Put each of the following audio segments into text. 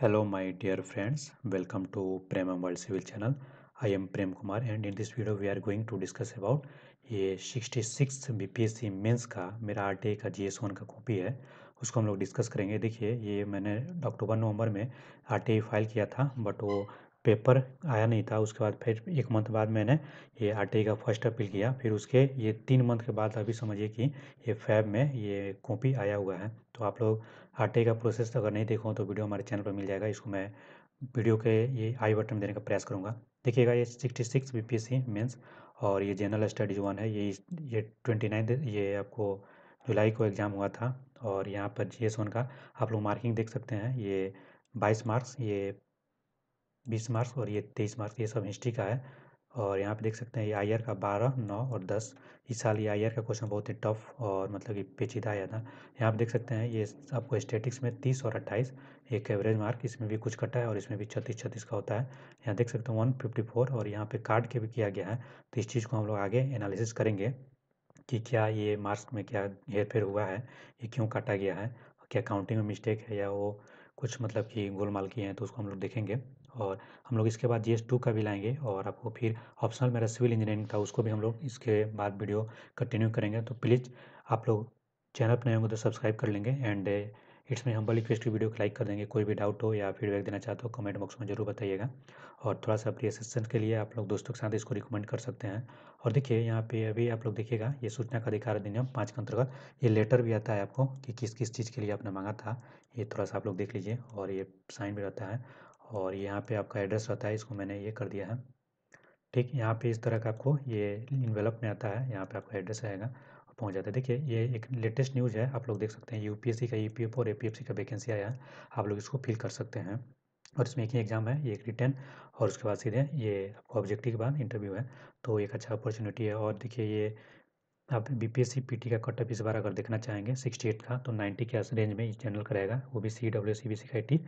Hello my dear friends, welcome to Prem World Civil Channel. I am Prem Kumar and in this video we are going to discuss about ये 66 BPSC mains का मेरा R का G S one का copy है उसको हम लोग discuss करेंगे देखिए ये मैंने अक्टूबर नवंबर में आर फाइल किया था बट वो पेपर आया नहीं था उसके बाद फिर एक मंथ बाद मैंने ये आर का फर्स्ट अपील किया फिर उसके ये तीन मंथ के बाद अभी समझिए कि ये फैब में ये कॉपी आया हुआ है तो आप लोग आटे का प्रोसेस अगर नहीं देखो तो वीडियो हमारे चैनल पर मिल जाएगा इसको मैं वीडियो के ये आई बटन देने का प्रयास करूँगा देखिएगा ये sixty six B P S C means और ये जनरल स्टडीज वन है ये ये ट्वेंटी नाइन ये आपको जुलाई को एग्ज़ाम हुआ था और यहाँ पर जी एस वन का आप लोग मार्किंग देख सकते हैं ये बाईस मार्क्स ये बीस मार्क्स और ये तेईस मार्क्स ये सब हिस्ट्री का है और यहाँ पे देख सकते हैं ये आई का बारह नौ और दस इस साल ये आई का क्वेश्चन बहुत ही टफ और मतलब कि पेचीदा आया था यहाँ पे देख सकते हैं ये आपको स्टेटिक्स में तीस और अट्ठाईस एक एवरेज मार्क इसमें भी कुछ कटा है और इसमें भी छत्तीस छत्तीस का होता है यहाँ देख सकते हैं वन फिफ्टी फोर और यहाँ पे कार्ड के भी किया गया है तो इस चीज़ को हम लोग आगे एनालिसिस करेंगे कि क्या ये मार्क्स में क्या हेर फेर हुआ है ये क्यों काटा गया है क्या काउंटिंग में मिस्टेक है या वो कुछ मतलब कि गोलमाल किए हैं तो उसको हम लोग देखेंगे और हम लोग इसके बाद जी एस टू का भी लाएंगे और आपको फिर ऑप्शनल मेरा सिविल इंजीनियरिंग था उसको भी हम लोग इसके बाद वीडियो कंटिन्यू करेंगे तो प्लीज़ आप लोग चैनल पर नए होंगे तो सब्सक्राइब कर लेंगे and it's my humble request की वीडियो को लाइक कर देंगे कोई भी डाउट हो या फीडबैक देना चाहते हो कमेंट बॉक्स में जरूर बताइएगा और थोड़ा सा अपनी असिस्टेंस के लिए आप लोग दोस्तों के साथ इसको रिकमेंड कर सकते हैं और देखिए यहाँ पे अभी आप लोग देखिएगा ये सूचना का अधिकार अधिनियम पाँच के अंतर्गत ये लेटर भी आता है आपको कि किस किस चीज़ के लिए आपने मांगा था ये थोड़ा सा आप लोग देख लीजिए और ये साइन भी रहता है और यहाँ पे आपका एड्रेस रहता है इसको मैंने ये कर दिया है ठीक यहाँ पे इस तरह का आपको ये इन्वेलप में आता है यहाँ पे आपका एड्रेस आएगा पहुँच जाता है देखिए ये एक लेटेस्ट न्यूज़ है आप लोग देख सकते हैं यूपीएससी का ई और ए का वैकेंसी आया है आप लोग इसको फिल कर सकते हैं और इसमें एक ही एग्ज़ाम है ये एक रिटर्न और उसके बाद सीधे ये आपको ऑब्जेक्टिव के बाद इंटरव्यू है तो एक अच्छा अपॉर्चुनिटी है और देखिए ये आप B P S C P T का कट ऑफ इस बार अगर देखना चाहेंगे सिक्सटी एट का तो नाइन्टी के रेंज में इस जनरल का रहेगा वो भी C W C B C का टी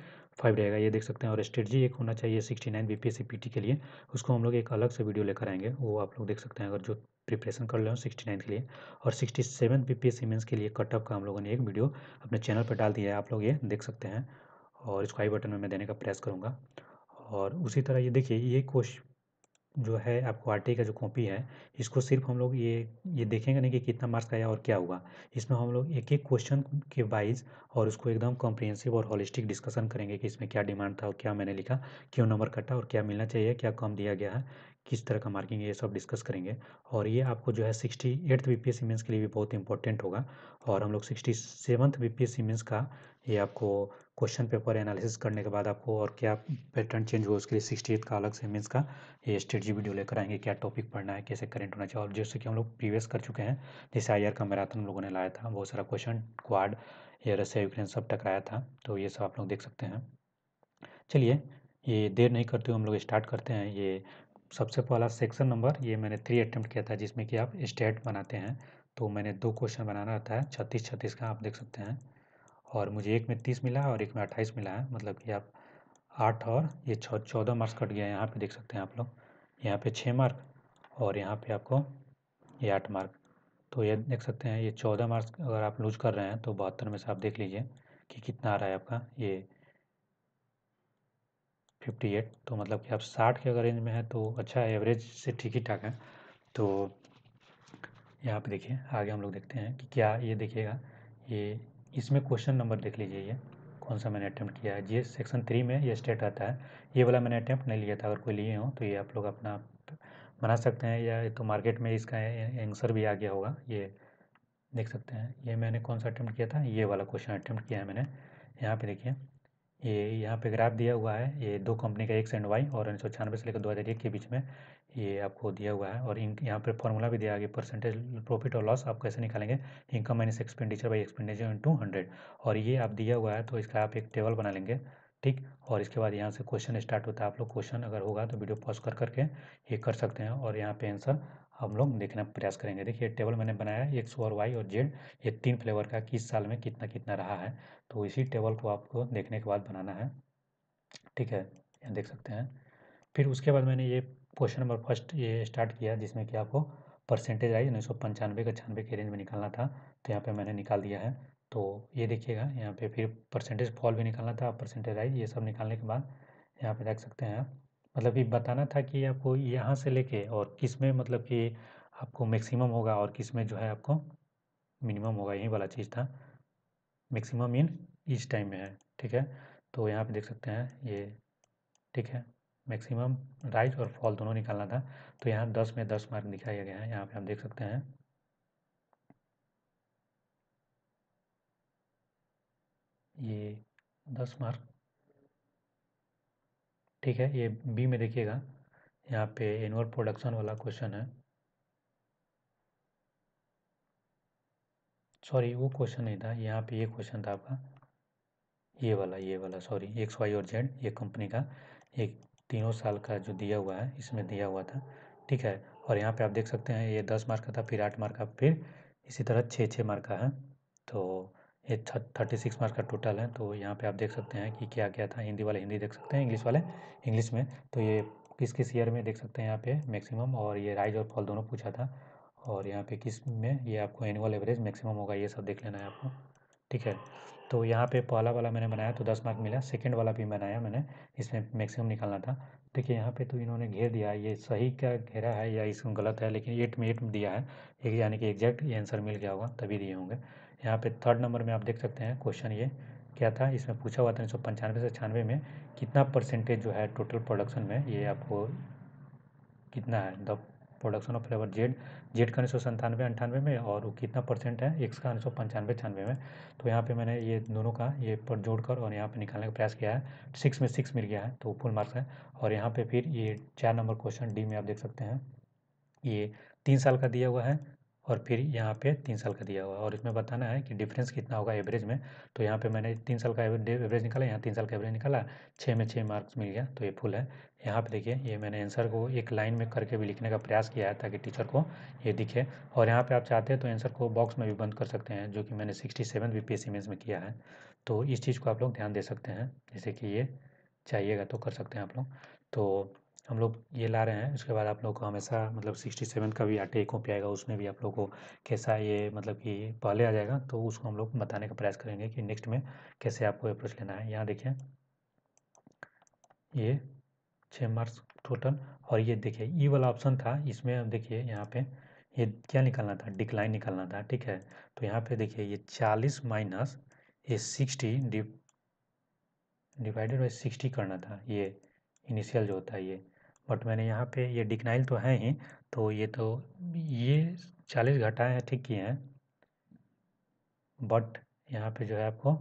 फाइव रहेगा ये देख सकते हैं और स्ट्रेटजी एक होना चाहिए sixty nine B P S C P T के लिए उसको हम लोग एक अलग से वीडियो लेकर आएंगे वो आप लोग देख सकते हैं अगर जो प्रिपरेशन कर ले हो सिक्सटी नाइन के लिए और sixty seven B P S C mains के लिए कट ऑफ का हम लोगों ने एक वीडियो अपने चैनल पर डाल दिया है आप लोग ये देख सकते हैं और इसको आई बटन में मैं देने का प्रेस करूँगा और उसी तरह ये देखिए ये कोश जो है आपको आर का जो कॉपी है इसको सिर्फ हम लोग ये ये देखेंगे नहीं कि कितना मार्क्स आया और क्या हुआ इसमें हम लोग एक एक क्वेश्चन के वाइज और उसको एकदम कॉम्प्रिहेंसिव और हॉलिस्टिक डिस्कशन करेंगे कि इसमें क्या डिमांड था और क्या मैंने लिखा क्यों नंबर कटा और क्या मिलना चाहिए क्या कम दिया गया है किस तरह का मार्किंग ये सब डिस्कस करेंगे और ये आपको जो है सिक्सटी एट्थ बी पी के लिए भी बहुत इंपॉर्टेंट होगा और हम लोग सिक्सटी सेवन्थ बी पी का ये आपको क्वेश्चन पेपर एनालिसिस करने के बाद आपको और क्या पैटर्न चेंज हुआ उसके लिए सिक्सटी का अलग से मीन्स का ये स्टेट जी वीडियो लेकर आएंगे क्या टॉपिक पढ़ना है कैसे करेंट होना चाहिए और जैसे कि हम लोग प्रीवियस कर चुके हैं जैसे आई का मैराथन हम लोगों ने लाया था बहुत सारा क्वेश्चन क्वाड या रसिया यूक्रेन सब टकराया था तो ये सब आप लोग देख सकते हैं चलिए ये देर नहीं करते हुए हम लोग स्टार्ट करते हैं ये सबसे पहला सेक्शन नंबर ये मैंने थ्री अटैम्प्ट किया था जिसमें कि आप स्टेट बनाते हैं तो मैंने दो क्वेश्चन बनाना रहता है छत्तीस छत्तीस का आप देख सकते हैं और मुझे एक में तीस मिला और एक में अट्ठाईस मिला है मतलब कि आप आठ और ये छः चौदह मार्क्स कट गया है यहाँ पे देख सकते हैं आप लोग यहाँ पे छः मार्क और यहाँ पे आपको ये आठ मार्क तो ये देख सकते हैं ये चौदह मार्क्स अगर आप लूज कर रहे हैं तो बहत्तर में से आप देख लीजिए कि कितना आ रहा है आपका ये फिफ्टी एट तो मतलब कि आप साठ के अगर रेंज में है तो अच्छा है एवरेज से ठीक ही ठाक है तो यहाँ पे देखिए आगे हम लोग देखते हैं कि क्या ये देखिएगा ये इसमें क्वेश्चन नंबर देख लीजिए ये कौन सा मैंने अटैम्प्ट किया है जी सेक्शन थ्री में ये स्टेट आता है ये वाला मैंने अटैम्प्ट नहीं लिया था अगर कोई लिए हो तो ये आप लोग अपना बना सकते हैं या तो मार्केट में इसका आंसर भी आ गया होगा ये देख सकते हैं ये मैंने कौन सा अटैम्प्ट किया था ये वाला क्वेश्चन अटैम्प्ट किया है मैंने यहाँ पे देखिए ये यहाँ पे ग्राफ दिया हुआ है ये दो कंपनी का एक सेंड वाई और उन्नीस सौ छियानवे से लेकर दो हज़ार एक के बीच में ये आपको दिया हुआ है और इन यहाँ पर फॉर्मूला भी दिया गया परसेंटेज प्रॉफिट और लॉस आप कैसे निकालेंगे income minus expenditure by expenditure into hundred और ये आप दिया हुआ है तो इसका आप एक टेबल बना लेंगे ठीक और इसके बाद यहाँ से क्वेश्चन स्टार्ट होता है आप लोग क्वेश्चन अगर होगा तो वीडियो पॉज कर करके ये कर सकते हैं और यहाँ पे आंसर हम लोग देखने का प्रयास करेंगे देखिए टेबल मैंने बनाया है एक्स और वाई और जेड ये तीन फ्लेवर का किस साल में कितना कितना रहा है तो इसी टेबल को आपको देखने के बाद बनाना है ठीक है यहाँ देख सकते हैं फिर उसके बाद मैंने ये क्वेश्चन नंबर फर्स्ट ये स्टार्ट किया जिसमें कि आपको परसेंटेज आई उन्नीस सौ पंचानवे का छानवे के रेंज में निकालना था तो यहाँ पे मैंने निकाल दिया है तो ये देखिएगा यहाँ पे फिर परसेंटेज फॉल भी निकालना था परसेंटेज आई ये सब निकालने के बाद यहाँ पे देख सकते हैं आप मतलब कि बताना था कि आपको यहाँ से लेके और किस में मतलब कि आपको मैक्सिमम होगा और किस में जो है आपको मिनिमम होगा यही वाला चीज़ था मैक्सिमम इन इस टाइम में है ठीक है तो यहाँ पे देख सकते हैं ये ठीक है मैक्सिमम राइज और फॉल दोनों निकालना था तो यहाँ दस में दस मार्क दिखाया गया है यहाँ पे हम देख सकते हैं ये दस मार्क ठीक है ये बी में देखिएगा यहाँ पे एनुअल प्रोडक्शन वाला क्वेश्चन है सॉरी वो क्वेश्चन नहीं था यहाँ पे ये क्वेश्चन था आपका ये वाला ये वाला सॉरी एक्स वाई और जेड ये कंपनी का एक तीनों साल का जो दिया हुआ है इसमें दिया हुआ था ठीक है और यहाँ पे आप देख सकते हैं ये दस मार्क का था फिर आठ मार्क का फिर इसी तरह छः छः मार्क का है तो ये थर्टी सिक्स मार्क्स का टोटल है तो यहाँ पे आप देख सकते हैं कि क्या क्या था हिंदी वाले हिंदी देख सकते हैं इंग्लिश वाले इंग्लिश में तो ये किस किस ईयर में देख सकते हैं यहाँ पे मैक्सिमम और ये राइज और फॉल दोनों पूछा था और यहाँ पे किस में ये आपको एनुअल एवरेज मैक्सिमम होगा ये सब देख लेना है आपको ठीक है तो यहाँ पे पहला वाला मैंने बनाया तो दस मार्क मिला सेकेंड वाला भी बनाया मैंने इसमें मैक्सिमम निकालना था देखिए यहाँ पे तो इन्होंने घेर दिया है ये सही क्या घेरा है या इसको गलत है लेकिन एट में एट में दिया है एक यानी कि एग्जैक्ट ये आंसर मिल गया होगा तभी दिए होंगे यहाँ पे थर्ड नंबर में आप देख सकते हैं क्वेश्चन ये क्या था इसमें पूछा हुआ था सौ पंचानवे से छानवे में कितना परसेंटेज जो है टोटल प्रोडक्शन में ये आपको कितना है the production of flavour Z Z का उन्नीस सौ संतानवे अंठानवे में और वो कितना परसेंट है एक्स का उन्नीस सौ पंचानवे छानवे में तो यहाँ पे मैंने ये दोनों का ये पर जोड़कर और यहाँ पे निकालने का प्रयास किया है सिक्स में सिक्स मिल गया है तो फुल मार्क्स है और यहाँ पे फिर ये चार नंबर क्वेश्चन डी में आप देख सकते हैं ये तीन साल का दिया हुआ है और फिर यहाँ पे तीन साल का दिया हुआ है और इसमें बताना है कि डिफरेंस कितना होगा एवरेज में तो यहाँ पे मैंने तीन साल का एवरेज निकाला यहाँ तीन साल का एवरेज निकाला छः में छः मार्क्स मिल गया तो ये फुल है यहाँ पे देखिए ये मैंने आंसर को एक लाइन में करके भी लिखने का प्रयास किया है ताकि टीचर को ये दिखे और यहाँ पर आप चाहते हैं तो एंसर को बॉक्स में भी बंद कर सकते हैं जो कि मैंने सिक्सटी सेवन बी पी में किया है तो इस चीज़ को आप लोग ध्यान दे सकते हैं जैसे कि ये चाहिएगा तो कर सकते हैं आप लोग तो हम लोग ये ला रहे हैं उसके बाद आप लोग को हमेशा मतलब सिक्सटी सेवन का भी आटे कॉपी आएगा उसमें भी आप लोग को कैसा ये मतलब कि पहले आ जाएगा तो उसको हम लोग बताने का प्रयास करेंगे कि नेक्स्ट में कैसे आपको अप्रोच लेना है यहाँ देखिए ये छः मार्क्स टोटल और ये देखिए ई वाला ऑप्शन था इसमें देखिए यहाँ पे ये क्या निकालना था डिक्लाइन निकालना था ठीक है तो यहाँ पे देखिए ये चालीस माइनस ये सिक्सटी डिवाइडेड बाई सिक्सटी करना था ये इनिशियल जो होता है ये बट मैंने यहाँ पे ये डिक्नाइल तो है ही तो ये तो ये चालीस घटाएँ हैं ठीक ही हैं बट यहाँ पे जो है आपको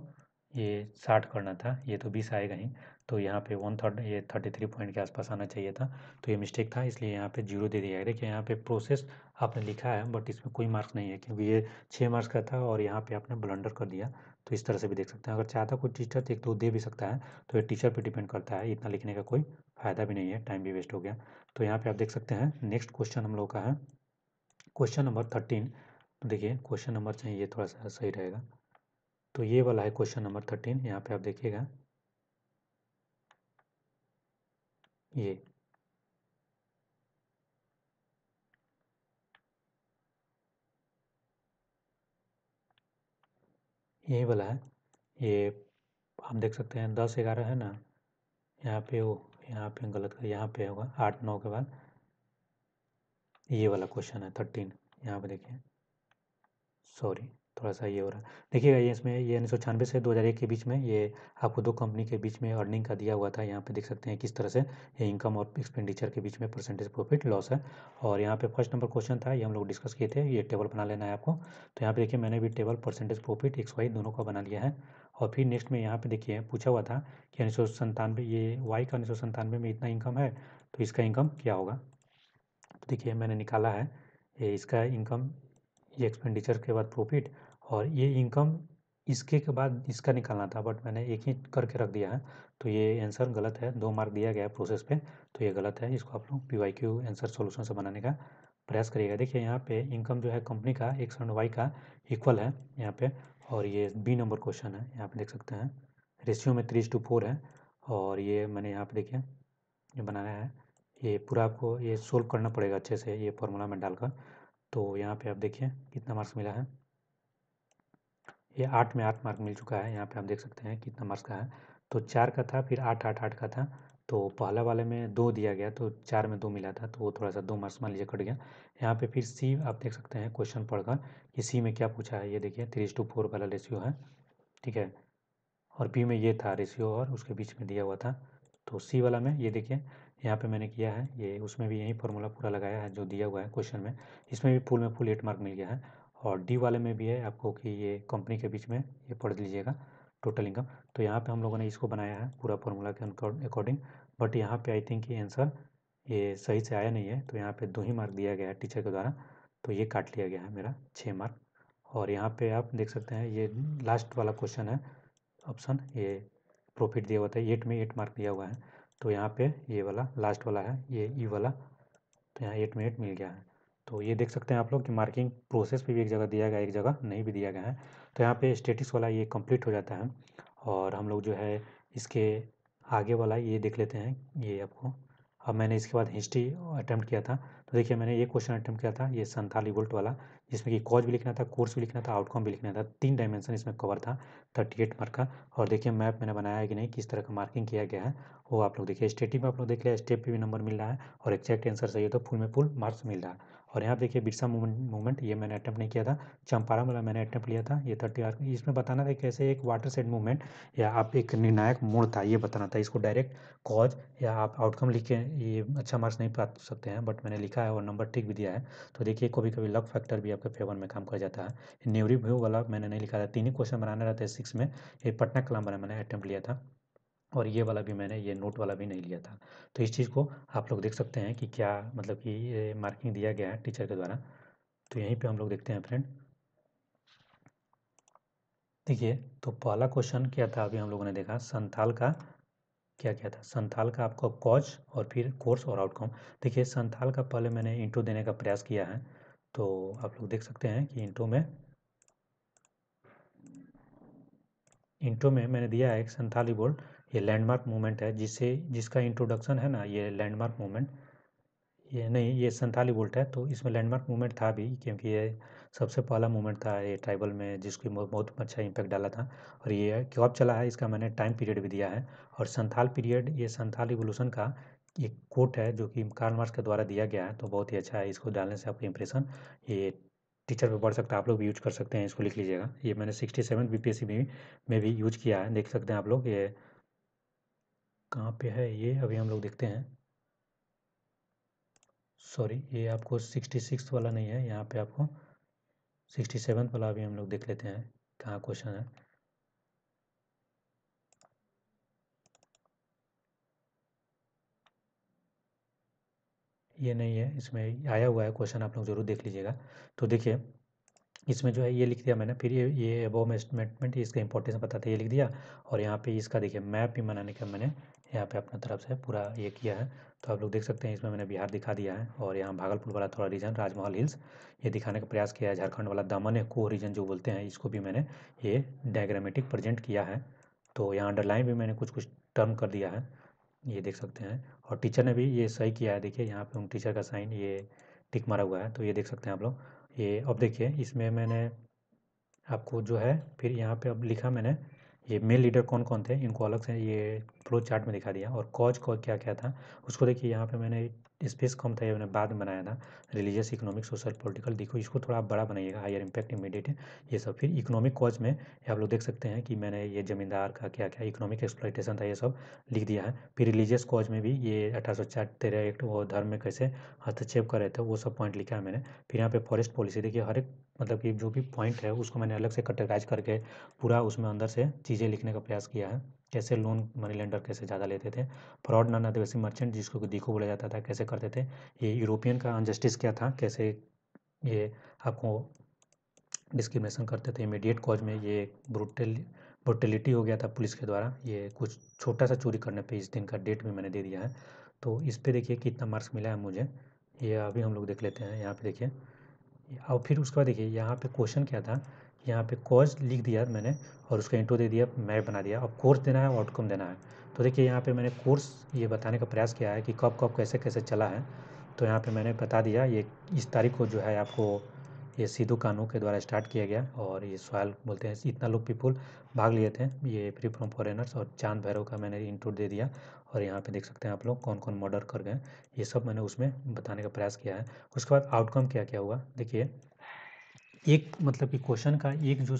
ये साठ करना था ये तो बीस आएगा ही तो यहाँ पे वन थर्ड ये थर्टी थ्री पॉइंट के आसपास आना चाहिए था तो ये मिस्टेक था इसलिए यहाँ पे जीरो दे दिया गया देखिए यहाँ पे प्रोसेस आपने लिखा है बट इसमें कोई मार्क्स नहीं है क्योंकि ये छः मार्क्स का था और यहाँ पे आपने ब्लंडर कर दिया तो इस तरह से भी देख सकते हैं अगर चाहता कोई टीचर तो एक दो तो दे भी सकता है तो ये टीचर पर डिपेंड करता है इतना लिखने का कोई फ़ायदा भी नहीं है टाइम भी वेस्ट हो गया तो यहाँ पे आप देख सकते हैं नेक्स्ट क्वेश्चन हम लोग का है क्वेश्चन नंबर थर्टीन तो देखिए क्वेश्चन नंबर चाहिए ये थोड़ा सा सही रहेगा तो ये वाला है क्वेश्चन नंबर थर्टीन यहाँ पे आप देखिएगा ये यही वाला है ये आप देख सकते हैं दस ग्यारह है ना यहाँ पे वो यहाँ पे गलत कर यहाँ पे होगा आठ नौ के बाद ये वाला क्वेश्चन है थर्टीन यहाँ पे देखिए सॉरी थोड़ा सा ये हो रहा है देखिएगा ये इसमें ये उन्नीस सौ छियानवे से दो हज़ार एक के बीच में ये आपको दो कंपनी के बीच में अर्निंग का दिया हुआ था यहाँ पे देख सकते हैं किस तरह से ये इनकम और एक्सपेंडिचर के बीच में परसेंटेज प्रॉफिट लॉस है और यहाँ पे फर्स्ट नंबर क्वेश्चन था ये हम लोग डिस्कस किए थे ये टेबल बना लेना है आपको तो यहाँ पे देखिए मैंने भी table percentage profit X Y दोनों का बना लिया है और फिर नेक्स्ट में यहाँ पे देखिए पूछा हुआ था कि उन्नीस सौ संतानवे ये वाई का उन्नीस सौ संतानवे में इतना इनकम है तो इसका इनकम क्या होगा तो देखिए मैंने निकाला है ये इसका इनकम ये एक्सपेंडिचर के बाद प्रॉफिट और ये इनकम इसके के बाद इसका निकालना था बट मैंने एक ही करके रख दिया है तो ये आंसर गलत है दो मार्क दिया गया है प्रोसेस पे तो ये गलत है इसको आप लोग P Y Q answer solution से बनाने का प्रयास करिएगा देखिए यहाँ पे इनकम जो है कंपनी का एक्स एंड वाई का इक्वल है यहाँ पे और ये बी नंबर क्वेश्चन है यहाँ पे देख सकते हैं रेशियो में थ्री टू फोर है और ये मैंने यहाँ पे देखिए जो बनाया है ये पूरा आपको ये सोल्व करना पड़ेगा अच्छे से ये फॉर्मूला में डालकर तो यहाँ पे आप देखिए कितना मार्क्स मिला है ये आठ में आठ मार्क मिल चुका है यहाँ पे आप देख सकते हैं कितना मार्क्स का है तो चार का था फिर आठ आठ आठ का था तो पहला वाले में दो दिया गया तो चार में दो मिला था तो वो थोड़ा सा दो मार्क्स मान लीजिए कट गया यहाँ पे फिर सी आप देख सकते हैं क्वेश्चन पढ़कर कि सी में क्या पूछा है ये देखिए थ्री टू फोर वाला रेशियो है ठीक है और बी में ये था रेशियो और उसके बीच में दिया हुआ था तो सी वाला में ये देखिए यहाँ पे मैंने किया है ये उसमें भी यही फॉर्मूला पूरा लगाया है जो दिया हुआ है क्वेश्चन में इसमें भी फुल में फुल एट मार्क मिल गया है और डी वाले में भी है आपको कि ये कंपनी के बीच में ये पढ़ लीजिएगा टोटल इनकम तो यहाँ पे हम लोगों ने इसको बनाया है पूरा फॉर्मूला के अकॉर्डिंग बट यहाँ पे आई थिंक ये आंसर ये सही से आया नहीं है तो यहाँ पे दो ही मार्क दिया गया है टीचर के द्वारा तो ये काट लिया गया है मेरा छः मार्क और यहाँ पे आप देख सकते हैं ये लास्ट वाला क्वेश्चन है ऑप्शन ये प्रॉफिट दिया हुआ था एट में एट मार्क दिया हुआ है तो यहाँ पे ये वाला लास्ट वाला है ये ई e वाला तो यहाँ एट में एट मिल गया है तो ये देख सकते हैं आप लोग कि मार्किंग प्रोसेस भी एक जगह दिया गया एक जगह नहीं भी दिया गया है तो यहाँ पे स्टेटिक्स वाला ये कंप्लीट हो जाता है और हम लोग जो है इसके आगे वाला ये देख लेते हैं ये आपको अब मैंने इसके बाद हिस्ट्री अटैम्प्ट किया था तो देखिए मैंने ये क्वेश्चन अटैम्प्ट किया था ये संताली वोल्ट वाला जिसमें कि कॉज भी लिखना था कोर्स भी लिखना था आउटकम भी लिखना था तीन डायमेंशन इसमें कवर था थर्टी एट मार्क का और देखिए मैप मैंने बनाया है कि नहीं किस तरह का मार्किंग किया गया है वो आप लोग देखिए स्टेटिंग में आप लोग देख लिया स्टेप पर भी नंबर मिल रहा है और एक्जैक्ट आंसर सही है तो फुल में फुल मार्क्स मिल रहा है और यहाँ देखिए बिरसा मूवमेंट ये मैंने अटैम्प्ट नहीं किया था चंपारा वाला मैंने अटैम्प्ट लिया था ये थर्टी आर इसमें बताना था कैसे एक वाटर सेट मूवमेंट या आप एक निर्णायक मोड़ था ये बताना था इसको डायरेक्ट कॉज या आप आउटकम लिख के ये अच्छा मार्क्स नहीं प्राप्त सकते हैं बट मैंने लिखा है और नंबर ठीक भी दिया है तो देखिए कभी कभी लक फैक्टर भी आपके फेवर में काम कर जाता है न्यूरी व्यू वाला मैंने नहीं लिखा था तीन ही क्वेश्चन बनाना रहता है सिक्स में ये पटना कलाम वाला मैंने अटैम्प्ट लिया था और ये वाला भी मैंने ये नोट वाला भी नहीं लिया था तो इस चीज़ को आप लोग देख सकते हैं कि क्या मतलब कि ये मार्किंग दिया गया है टीचर के द्वारा तो यहीं पे हम लोग देखते हैं फ्रेंड देखिए तो पहला क्वेश्चन क्या था अभी हम लोगों ने देखा संथाल का क्या क्या था संथाल का आपको कॉज और फिर कोर्स और आउटकम देखिए संथाल का पहले मैंने इंट्रो देने का प्रयास किया है तो आप लोग देख सकते हैं कि इंट्रो में इंट्रो में मैंने दिया है एक संथाली बोल्ट ये लैंडमार्क मूवमेंट है जिसे जिसका इंट्रोडक्शन है ना ये लैंडमार्क मूवमेंट ये नहीं ये संताली वोल्ट है तो इसमें लैंडमार्क मूवमेंट था भी क्योंकि ये सबसे पहला मूवमेंट था ये ट्राइबल में जिसकी बहुत अच्छा इम्पैक्ट डाला था और ये अब चला है इसका मैंने टाइम पीरियड भी दिया है और संथाल पीरियड ये संथाल रिवोल्यूशन का एक कोट है जो कि कार्ल मार्क्स के द्वारा दिया गया है तो बहुत ही अच्छा है इसको डालने से आपका इंप्रेशन ये टीचर पे पढ़ सकता है आप लोग भी यूज कर सकते हैं इसको लिख लीजिएगा ये मैंने sixty seven B P S C में भी यूज किया है देख सकते हैं आप लोग ये कहाँ पे है ये अभी हम लोग देखते हैं सॉरी ये आपको सिक्सटी सिक्स वाला नहीं है यहाँ पे आपको सिक्सटी सेवन वाला अभी हम लोग देख लेते हैं कहाँ क्वेश्चन है ये नहीं है इसमें आया हुआ है क्वेश्चन आप लोग जरूर देख लीजिएगा तो देखिए इसमें जो है ये लिख दिया मैंने फिर ये ये अबोव स्टेटमेंट इसका इंपॉर्टेंस बताते ये लिख दिया और यहाँ पे इसका देखिए मैप भी बनाने का मैंने यहाँ पे अपना तरफ से पूरा ये किया है तो आप लोग देख सकते हैं इसमें मैंने बिहार दिखा दिया है और यहाँ भागलपुर वाला थोड़ा रीजन राजमहल हिल्स ये दिखाने का प्रयास किया है झारखंड वाला दामन है को रीजन जो बोलते हैं इसको भी मैंने ये डायग्रामेटिक प्रजेंट किया है तो यहाँ अंडरलाइन भी मैंने कुछ कुछ टर्म कर दिया है ये देख सकते हैं और टीचर ने भी ये सही किया है देखिए यहाँ पर उन टीचर का साइन ये टिक मारा हुआ है तो ये देख सकते हैं आप लोग ये अब देखिए इसमें मैंने आपको जो है फिर यहाँ पे अब लिखा मैंने ये मेल लीडर कौन कौन थे इनको अलग से ये फ्लो चार्ट में दिखा दिया और कॉज को क्या क्या था उसको देखिए यहाँ पे मैंने स्पेस कम था ये मैंने बाद में बनाया था रिलीजियस इकोनॉमिक सोशल पॉलिटिकल देखो इसको थोड़ा बड़ा बनाइएगा हायर इम्पैक्ट इमीडिएट है ये सब फिर इकोनॉमिक कॉज में आप लोग देख सकते हैं कि मैंने ये जमींदार का क्या क्या इकोनॉमिक एक्सप्लाइटेशन था ये सब लिख दिया है फिर रिलीजियस कॉज में भी ये अठारह सौ चार तेरह एक्ट वो धर्म में कैसे हस्तक्षेप कर रहे थे वो सब पॉइंट लिखा है मैंने फिर यहाँ पे फॉरेस्ट पॉलिसी देखिए हर एक मतलब कि जो भी पॉइंट है उसको मैंने अलग से कटेगराइज करके पूरा उसमें अंदर से चीज़ें लिखने का प्रयास किया है कैसे लोन मनी लेंडर कैसे ज़्यादा लेते थे फ्रॉड नॉन आदिवासी मर्चेंट जिसको देखो बोला जाता था कैसे करते थे ये यूरोपियन का अनजस्टिस क्या था कैसे ये आपको डिस्क्रिमिनेशन करते थे इमीडिएट कॉज में ये ब्रूटल ब्रोटेलिटी हो गया था पुलिस के द्वारा ये कुछ छोटा सा चोरी करने पे इस दिन का डेट भी मैंने दे दिया है तो इस पे देखिए कितना मार्क्स मिला है मुझे ये अभी हम लोग देख लेते हैं यहाँ पे देखिए और फिर उसके बाद देखिए यहाँ पे क्वेश्चन क्या था यहाँ पे कॉज लिख दिया मैंने और उसका इंटू दे दिया मैप बना दिया अब कोर्स देना है और आउटकम देना है तो देखिए यहाँ पे मैंने कोर्स ये बताने का प्रयास किया है कि कब कब कैसे कैसे चला है तो यहाँ पे मैंने बता दिया ये इस तारीख को जो है आपको ये सिद्धू कानू के द्वारा स्टार्ट किया गया और ये सवाल बोलते हैं इतना लोग पीपुल भाग लिए थे ये फ्री फ्रॉम फॉरेनर्स और चांद भैरव का मैंने इंटर दे दिया और यहाँ पे देख सकते हैं आप लोग कौन कौन मर्डर कर गए ये सब मैंने उसमें बताने का प्रयास किया है उसके बाद आउटकम क्या क्या हुआ देखिए एक मतलब कि क्वेश्चन का एक जो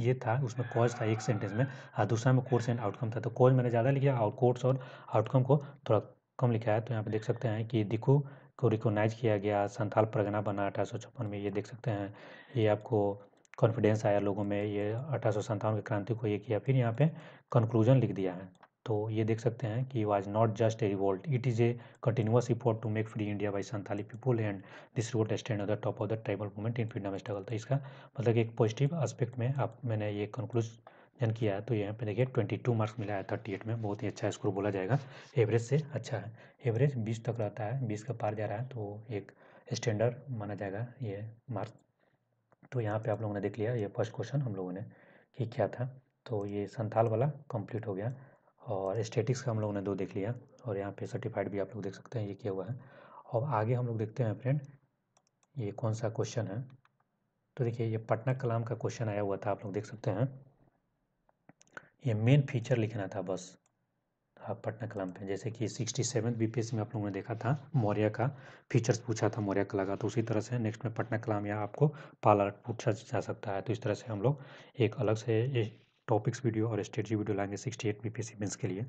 ये था उसमें कॉज था एक सेंटेंस में और हाँ, दूसरा में कोर्स एंड आउटकम था तो कॉज मैंने ज़्यादा लिखा और कोर्स और आउटकम को थोड़ा कम लिखा है तो यहाँ पे देख सकते हैं कि दिखू को रिकोगनाइज किया गया संथाल परगना बना अठारह में ये देख सकते हैं ये आपको कॉन्फिडेंस आया लोगों में ये अठारह सौ संतावन की क्रांति को ये किया फिर यहाँ पे कंक्लूजन लिख दिया है तो ये देख सकते हैं कि was not just a revolt it is a continuous report to make free India by Santhali people and this road stand the top of the tribal movement in freedom struggle तो इसका मतलब एक पॉजिटिव आस्पेक्ट में आप मैंने ये कंक्लूज जन किया है तो यहाँ पे देखिए 22 मार्क्स मिला है एट में बहुत ही अच्छा स्कोर बोला जाएगा एवरेज से अच्छा है एवरेज बीस तक रहता है बीस का पार जा रहा है तो एक स्टैंडर्ड माना जाएगा ये मार्क्स तो यहाँ पे आप लोगों ने देख लिया ये फर्स्ट क्वेश्चन हम लोगों ने कि क्या था तो ये संथाल वाला कंप्लीट हो गया और स्टेटिक्स का हम लोगों ने दो देख लिया और यहाँ पे सर्टिफाइड भी आप लोग देख सकते हैं ये किया हुआ है और आगे हम लोग देखते हैं फ्रेंड ये कौन सा क्वेश्चन है तो देखिए ये पटना कलाम का क्वेश्चन आया हुआ था आप लोग देख सकते हैं ये मेन फीचर लिखना था बस आप पटना कलाम पे जैसे कि सिक्सटी सेवन बी में आप लोगों ने देखा था मौर्य का फीचर्स पूछा था मौर्य कला का तो उसी तरह से नेक्स्ट में पटना कलाम या आपको पालर पूछा जा सकता है तो इस तरह से हम लोग एक अलग से टॉपिक्स वीडियो और स्टेट जी वीडियो लाएंगे सिक्सटी एट बी पी के लिए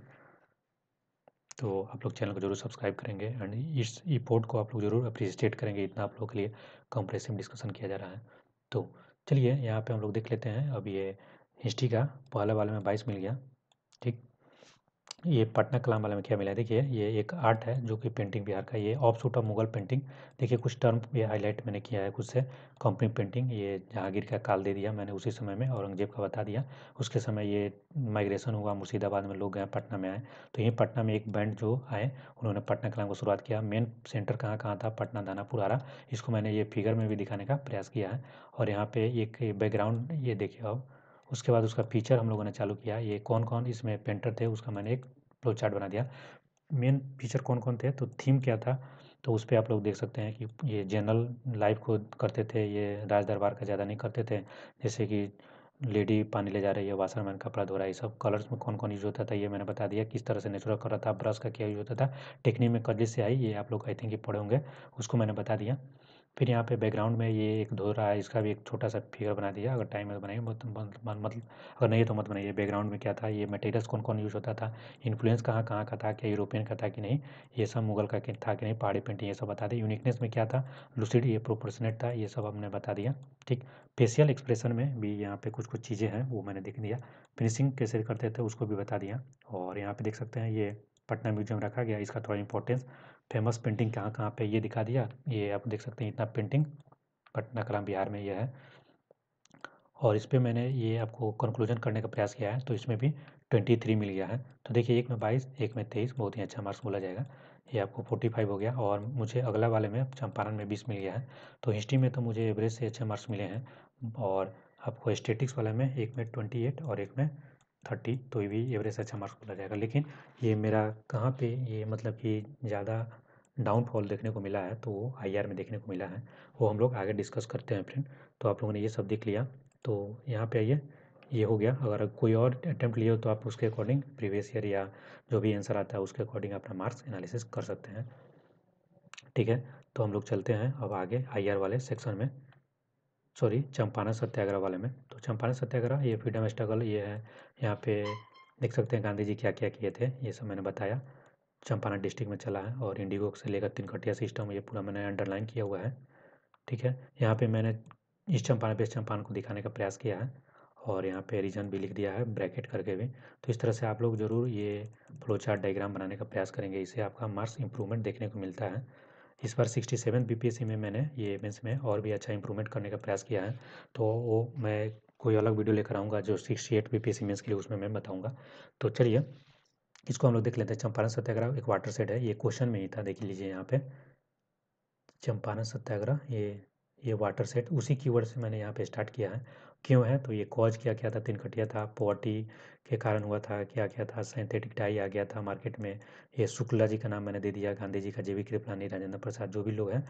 तो आप लोग चैनल को जरूर सब्सक्राइब करेंगे एंड इस रिपोर्ट को आप लोग जरूर अप्रिशिएट करेंगे इतना आप लोग के लिए कॉम्प्रेसिव डिस्कशन किया जा रहा है तो चलिए यहाँ पे हम लोग देख लेते हैं अब ये हिस्ट्री का पहले वाले में बाईस मिल गया ठीक ये पटना कलाम वाले में क्या मिला है देखिए ये एक आर्ट है जो कि पेंटिंग बिहार का ये offshoot of Mughal painting देखिए कुछ टर्म ये हाईलाइट मैंने किया है कुछ से कंपनी पेंटिंग ये जहांगीर का काल दे दिया मैंने उसी समय में औरंगजेब का बता दिया उसके समय ये माइग्रेशन हुआ मुर्शिदाबाद में लोग गए पटना में आए तो यहीं पटना में एक बैंड जो आए उन्होंने पटना कलाम को शुरुआत किया मेन सेंटर कहाँ कहाँ था पटना दाना पुरारा इसको मैंने ये फिगर में भी दिखाने का प्रयास किया है और यहाँ पर एक बैकग्राउंड ये देखिए अब उसके बाद उसका फीचर हम लोगों ने चालू किया ये कौन कौन इसमें पेंटर थे उसका मैंने एक फ्लो चार्ट बना दिया मेन फीचर कौन कौन थे तो थीम क्या था तो उस पर आप लोग देख सकते हैं कि ये जनरल लाइफ को करते थे ये राज दरबार का ज़्यादा नहीं करते थे जैसे कि लेडी पानी ले जा रही है वाशरमैन कपड़ा धो रहा है ये सब कलर्स में कौन कौन यूज होता था ये मैंने बता दिया किस तरह से नेचुरल कलर था ब्रश का क्या यूज होता था टेक्निक में कदली से आई ये आप लोग आई थिंक पढ़े होंगे उसको मैंने बता दिया फिर यहाँ पे बैकग्राउंड में ये एक धो रहा है इसका भी एक छोटा सा फिगर बना दिया अगर टाइम है तो बनाइए मतलब अगर नहीं है तो मत बनाइए बैकग्राउंड में क्या था ये मटेरियल्स कौन कौन यूज़ होता था इन्फ्लुएंस कहाँ कहाँ का था क्या यूरोपियन का था कि नहीं ये सब मुगल का था कि नहीं पहाड़ी पेंटिंग ये सब बता दें यूनिकनेस में क्या था लुसिड ये प्रोपोर्सनेट था ये सब हमने बता दिया ठीक फेशियल एक्सप्रेशन में भी यहाँ पे कुछ कुछ चीज़ें हैं वो मैंने देख दिया फिनिशिंग कैसे करते थे उसको भी बता दिया और यहाँ पे देख सकते हैं ये पटना म्यूजियम रखा गया इसका थोड़ा इंपॉर्टेंस फेमस पेंटिंग कहाँ कहाँ पे ये दिखा दिया ये आप देख सकते हैं इतना पेंटिंग पटना कलाम बिहार में यह है और इस पर मैंने ये आपको कंक्लूजन करने का प्रयास किया है तो इसमें भी ट्वेंटी थ्री मिल गया है तो देखिए एक में बाईस एक में तेईस बहुत ही अच्छा मार्क्स बोला जाएगा ये आपको फोर्टी फाइव हो गया और मुझे अगला वाले में चंपारण में बीस मिल गया है तो हिस्ट्री में तो मुझे एवरेज से अच्छे मार्क्स मिले हैं और आपको स्टेटिक्स वाले में एक में ट्वेंटी एट और एक में थर्टी तो ये भी एवरेज अच्छा मार्क्स बोला जाएगा लेकिन ये मेरा कहाँ पे ये मतलब कि ज़्यादा डाउनफॉल देखने को मिला है तो वो आई में देखने को मिला है वो हम लोग आगे डिस्कस करते हैं फ्रेंड तो आप लोगों ने ये सब देख लिया तो यहाँ पे आइए ये हो गया अगर कोई और अटैम्प्ट लिए हो तो आप उसके अकॉर्डिंग प्रीवियस ईयर या जो भी आंसर आता है उसके अकॉर्डिंग अपना मार्क्स एनालिसिस कर सकते हैं ठीक है तो हम लोग चलते हैं अब आगे आई वाले सेक्शन में सॉरी चंपारण सत्याग्रह वाले में तो चंपारण सत्याग्रह ये फ्रीडम स्ट्रगल ये है यहाँ पे देख सकते हैं गांधी जी क्या क्या किए थे ये सब मैंने बताया चंपारण डिस्ट्रिक्ट में चला है और इंडिगो से लेकर तीन तिनकटिया सिस्टम ये पूरा मैंने अंडरलाइन किया हुआ है ठीक है यहाँ पे मैंने इस चंपारण बेस्ट चंपारण को दिखाने का प्रयास किया है और यहाँ पे रीजन भी लिख दिया है ब्रैकेट करके भी तो इस तरह से आप लोग ज़रूर ये फ्लो चार्ट डायग्राम बनाने का प्रयास करेंगे इससे आपका मार्क्स इंप्रूवमेंट देखने को मिलता है इस बार सिक्सटी सेवन बी में मैंने ये मेंस में और भी अच्छा इंप्रूवमेंट करने का प्रयास किया है तो वो मैं कोई अलग वीडियो लेकर आऊँगा जो सिक्सटी एट बी मेंस के लिए उसमें मैं बताऊँगा तो चलिए इसको हम लोग देख लेते हैं चंपारण सत्याग्रह एक वाटर सेट है ये क्वेश्चन में ही था देख लीजिए यहाँ पे चंपारण सत्याग्रह ये ये वाटर सेट उसी वर्ड से मैंने यहाँ पे स्टार्ट किया है क्यों है तो ये कॉज क्या क्या था तिनकटिया था पॉवर्टी के कारण हुआ था क्या क्या था साइंथेटिक डाई आ गया था मार्केट में ये शुक्ला जी का नाम मैंने दे दिया गांधी जी का जे वी कृपलानी राजेंद्र प्रसाद जो भी लोग हैं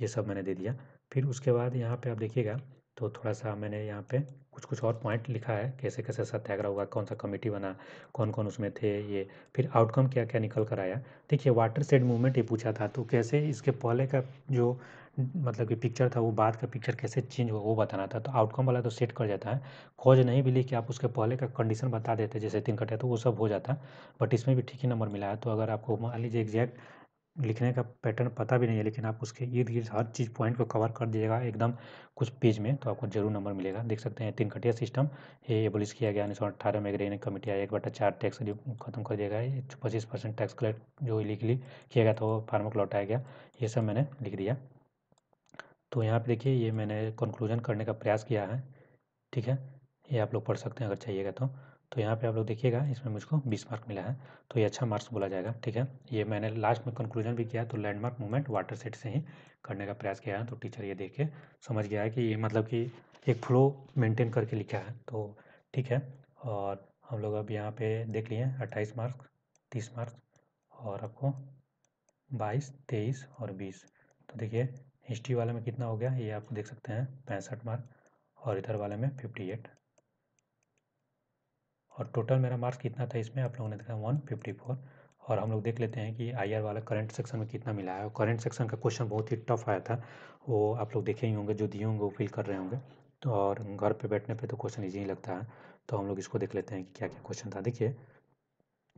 ये सब मैंने दे दिया फिर उसके बाद यहाँ पर आप देखिएगा तो थोड़ा सा मैंने यहाँ पे कुछ कुछ और पॉइंट लिखा है कैसे कैसे सत्याग्रह होगा कौन सा कमेटी बना कौन कौन उसमें थे ये फिर आउटकम क्या क्या निकल कर आया देखिए वाटर सेड मूवमेंट ये पूछा था तो कैसे इसके पहले का जो मतलब कि पिक्चर था वो बाद का पिक्चर कैसे चेंज हुआ वो बताना था तो आउटकम वाला तो सेट कर जाता है खोज नहीं भी कि आप उसके पहले का कंडीशन बता देते जैसे तीन कटे तो वो सब हो जाता बट इसमें भी ठीक ही नंबर मिला है तो अगर आपको मान लीजिए एग्जैक्ट लिखने का पैटर्न पता भी नहीं है लेकिन आप उसके इर्द गिर्द हर चीज़ पॉइंट को कवर कर दीजिएगा एकदम कुछ पेज में तो आपको जरूर नंबर मिलेगा देख सकते हैं तीन कटिया सिस्टम ये एबोलिश किया गया उन्नीस सौ अट्ठारह में ग्रेन कमिटी आया एक बटा चार टैक्स जो खत्म कर दिया गया पच्चीस परसेंट टैक्स कलेक्ट जो इलीगली किया गया था वो फार्मक लौटाया गया ये सब मैंने लिख दिया तो यहाँ पे देखिए ये मैंने कंक्लूजन करने का प्रयास किया है ठीक है ये आप लोग पढ़ सकते हैं अगर चाहिएगा तो तो यहाँ पे आप लोग देखिएगा इसमें मुझको 20 मार्क मिला है तो ये अच्छा मार्क्स बोला जाएगा ठीक है ये मैंने लास्ट में कंक्लूजन भी किया तो लैंडमार्क मूवमेंट वाटर सेट से ही करने का प्रयास किया है तो टीचर ये देख के समझ गया है कि ये मतलब कि एक फ्लो मेंटेन करके लिखा है तो ठीक है और हम लोग अब यहाँ पे देख लिए अट्ठाईस मार्क्स तीस मार्क्स और आपको बाईस तेईस और बीस तो देखिए हिस्ट्री वाले में कितना हो गया ये आप देख सकते हैं पैंसठ मार्क और इधर वाले में फिफ्टी एट और टोटल मेरा मार्क्स कितना था इसमें आप लोगों ने देखा वन फिफ्टी फोर और हम लोग देख लेते हैं कि आई वाला करंट सेक्शन में कितना मिला है और करंट सेक्शन का क्वेश्चन बहुत ही टफ आया था वो आप लोग देखे ही होंगे जो दिए होंगे वो फिल कर रहे होंगे तो और घर पर बैठने पर तो क्वेश्चन ईजी ही लगता है तो हम लोग इसको देख लेते हैं कि क्या क्या क्वेश्चन था देखिए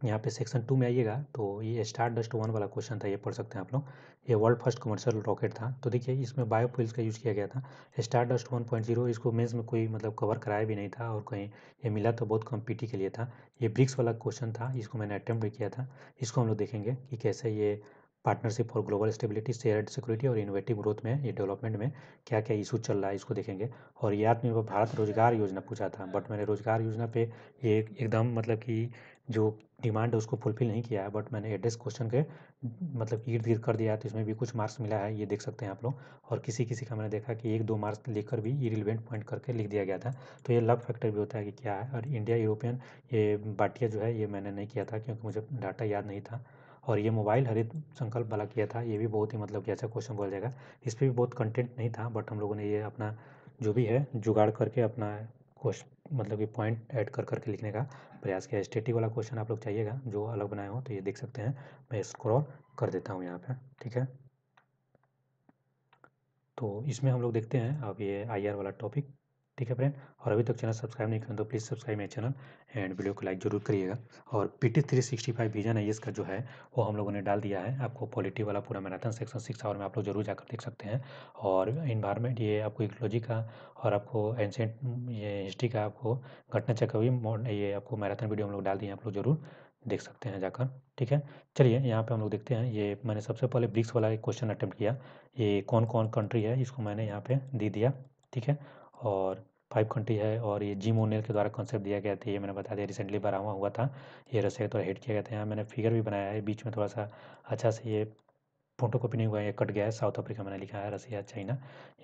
यहाँ पे सेक्शन टू में आइएगा तो ये स्टार डस्ट वन वाला क्वेश्चन था ये पढ़ सकते हैं आप लोग ये वर्ल्ड फर्स्ट कमर्शियल रॉकेट था तो देखिए इसमें बायोफ्यूल्स का यूज़ किया गया था star dust one point zero इसको मेंस में कोई मतलब कवर कराया भी नहीं था और कहीं ये मिला तो बहुत कम पीटी के लिए था ये ब्रिक्स वाला क्वेश्चन था इसको मैंने अटैम्प्ट भी किया था इसको हम लोग देखेंगे कि कैसे ये partnership for global stability share security और इनोवेटिव ग्रोथ में ये डेवलपमेंट में क्या क्या इशू चल रहा है इसको देखेंगे और ये आत्मनिर्भर भारत रोजगार योजना पूछा था बट मैंने रोजगार योजना पे ये एकदम मतलब कि जो डिमांड है उसको फुलफिल नहीं किया है बट मैंने एड्रेस क्वेश्चन के मतलब इर्द गिर्द कर दिया है तो इसमें भी कुछ मार्क्स मिला है ये देख सकते हैं आप लोग और किसी किसी का मैंने देखा कि एक दो मार्क्स लेकर भी इरिलेवेंट पॉइंट करके लिख दिया गया था तो ये लक फैक्टर भी होता है कि क्या है और इंडिया यूरोपियन ये बाटिया जो है ये मैंने नहीं किया था क्योंकि मुझे डाटा याद नहीं था और ये मोबाइल हरित संकल्प वाला किया था ये भी बहुत ही मतलब कि अच्छा क्वेश्चन बोल जाएगा इस पर भी बहुत कंटेंट नहीं था बट हम लोगों ने ये अपना जो भी है जुगाड़ करके अपना क्वेश्चन मतलब कि पॉइंट ऐड कर करके लिखने का प्रयास किया स्टेटिक वाला क्वेश्चन आप लोग चाहिएगा जो अलग बनाए हो तो ये देख सकते हैं मैं स्क्रॉल कर देता हूँ यहाँ पे ठीक है तो इसमें हम लोग देखते हैं अब ये आई वाला टॉपिक ठीक है फ्रेंड और अभी तक चैनल सब्सक्राइब नहीं करें तो प्लीज़ सब्सक्राइब मेरे चैनल एंड वीडियो को लाइक जरूर करिएगा और P T three sixty five vision I का जो है वो हम लोगों ने डाल दिया है आपको पॉलिटी वाला पूरा मैराथन सेक्शन सिक्स आवर में आप लोग जरूर जाकर देख सकते हैं और इन्वायरमेंट ये आपको इकोलॉजी का और आपको एंशेंट ये हिस्ट्री का आपको घटना चक्र भी ये आपको मैराथन वीडियो हम लोग डाल दिए आप लोग जरूर देख सकते हैं जाकर ठीक है चलिए यहाँ पे हम लोग देखते हैं ये मैंने सबसे पहले ब्रिक्स वाला एक क्वेश्चन अटैम्प्ट किया ये कौन कौन कंट्री है इसको मैंने यहाँ पे दे दिया ठीक है और फाइव कंट्री है और ये जिम ओनियर के द्वारा कॉन्सेप्ट दिया गया था ये मैंने बताया था रिसेंटली बरामा हुआ था ये रसिया के द्वारा हिट किया गया था यहाँ मैंने फिगर भी बनाया है बीच में थोड़ा सा अच्छा से ये फोटो कॉपी नहीं हुआ है कट गया है साउथ अफ्रीका मैंने लिखा है रसिया चाइना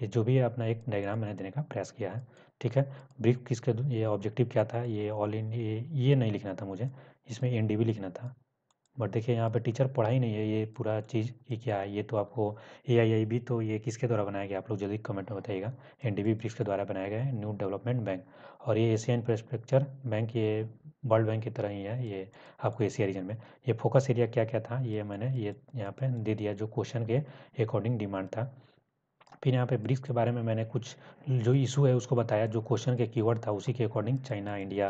ये जो भी है अपना एक डायग्राम मैंने देने का प्रयास किया है ठीक है ब्रीफ किसके ये ऑब्जेक्टिव क्या था ये ऑल इंडिया ये नहीं लिखना था मुझे इसमें एन लिखना था बट देखिए यहाँ पे टीचर पढ़ा ही नहीं है ये पूरा चीज़ ये क्या है ये तो आपको ए आई आई बी तो ये किसके द्वारा बनाया गया आप लोग जल्दी कमेंट में बताइएगा एन डी बी ब्रिक्स के द्वारा बनाया गया है न्यू डेवलपमेंट बैंक और ये एशिया इंफ्रास्ट्रक्चर बैंक ये वर्ल्ड बैंक की तरह ही है ये आपको एशिया रीजन में ये फोकस एरिया क्या क्या था ये मैंने ये यहाँ पर दे दिया जो क्वेश्चन के अकॉर्डिंग डिमांड था फिर यहाँ पे ब्रिक्स के बारे में मैंने कुछ जो इशू है उसको बताया जो क्वेश्चन के कीवर्ड था उसी के अकॉर्डिंग चाइना इंडिया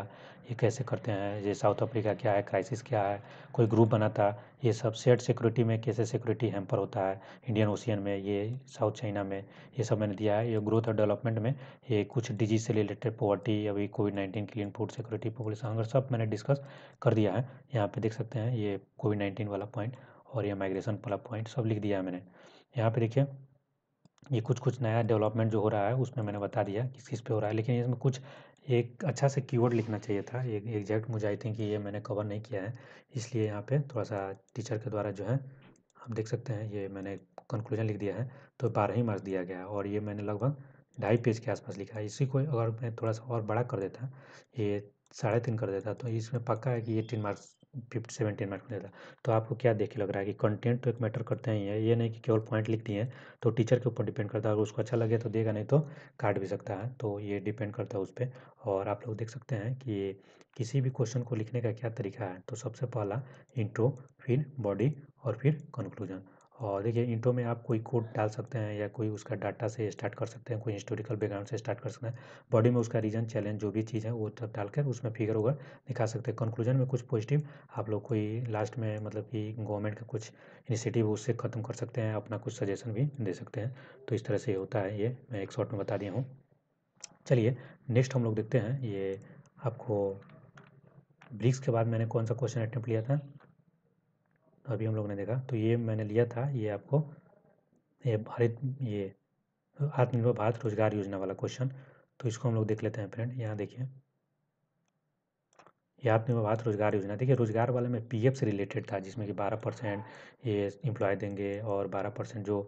ये कैसे करते हैं ये साउथ अफ्रीका क्या है क्राइसिस क्या है कोई ग्रुप बना था ये सब सेट सिक्योरिटी में कैसे सिक्योरिटी हैम्पर होता है इंडियन ओशियन में ये साउथ चाइना में ये सब मैंने दिया है ये ग्रोथ और डेवलपमेंट में ये कुछ डिजीज से रिलेटेड पॉवर्टी अभी covid nineteen clean food security population hunger सब मैंने डिस्कस कर दिया है यहाँ पर देख सकते हैं ये कोविड नाइन्टीन वाला पॉइंट और ये माइग्रेशन वाला पॉइंट सब लिख दिया है मैंने यहाँ पे देखिए ये कुछ कुछ नया डेवलपमेंट जो हो रहा है उसमें मैंने बता दिया किस किस पे हो रहा है लेकिन इसमें कुछ एक अच्छा से कीवर्ड लिखना चाहिए था एक एग्जैक्ट मुझे आई थिंक ये मैंने कवर नहीं किया है इसलिए यहाँ पे थोड़ा सा टीचर के द्वारा जो है आप देख सकते हैं ये मैंने कंक्लूजन लिख दिया है तो बारह ही मार्च दिया गया है और ये मैंने लगभग ढाई पेज के आसपास लिखा है इसी को अगर मैं थोड़ा सा और बड़ा कर देता ये साढ़े तीन कर देता तो इसमें पक्का है कि ये तीन मार्क्स फिफ्टी सेवेंटीन मार्क्स मिला था तो आपको क्या देख के लग रहा है कि कंटेंट तो एक मैटर करते हैं ये ये नहीं कि केवल पॉइंट लिख दिए तो टीचर के ऊपर डिपेंड करता है अगर उसको अच्छा लगे तो देगा नहीं तो काट भी सकता है तो ये डिपेंड करता है उस पर और आप लोग देख सकते हैं कि किसी भी क्वेश्चन को लिखने का क्या तरीका है तो सबसे पहला इंट्रो फिर बॉडी और फिर कंक्लूजन और देखिए इंट्रो में आप कोई कोड डाल सकते हैं या कोई उसका डाटा से स्टार्ट कर सकते हैं कोई हिस्टोरिकल बैकग्राउंड से स्टार्ट कर सकते हैं बॉडी में उसका रीजन चैलेंज जो भी चीज़ है वो सब डालकर उसमें फिगर होगा दिखा सकते हैं कंक्लूजन में कुछ पॉजिटिव आप लोग कोई लास्ट में मतलब कि गवर्नमेंट का कुछ इनिशिएटिव उससे ख़त्म कर सकते हैं अपना कुछ सजेशन भी दे सकते हैं तो इस तरह से होता है ये मैं एक शॉर्ट में बता दिया हूँ चलिए नेक्स्ट हम लोग देखते हैं ये आपको ब्रिक्स के बाद मैंने कौन सा क्वेश्चन अटैम्प्ट लिया था तो अभी हम लोग ने देखा तो ये मैंने लिया था ये आपको ये भारत ये आत्मनिर्भर भारत रोजगार योजना वाला क्वेश्चन तो इसको हम लोग देख लेते हैं फ्रेंड यहाँ देखिए ये आत्मनिर्भर भारत रोजगार योजना देखिए रोजगार वाले में पीएफ से रिलेटेड था जिसमें कि बारह परसेंट ये इम्प्लॉय देंगे और बारह परसेंट जो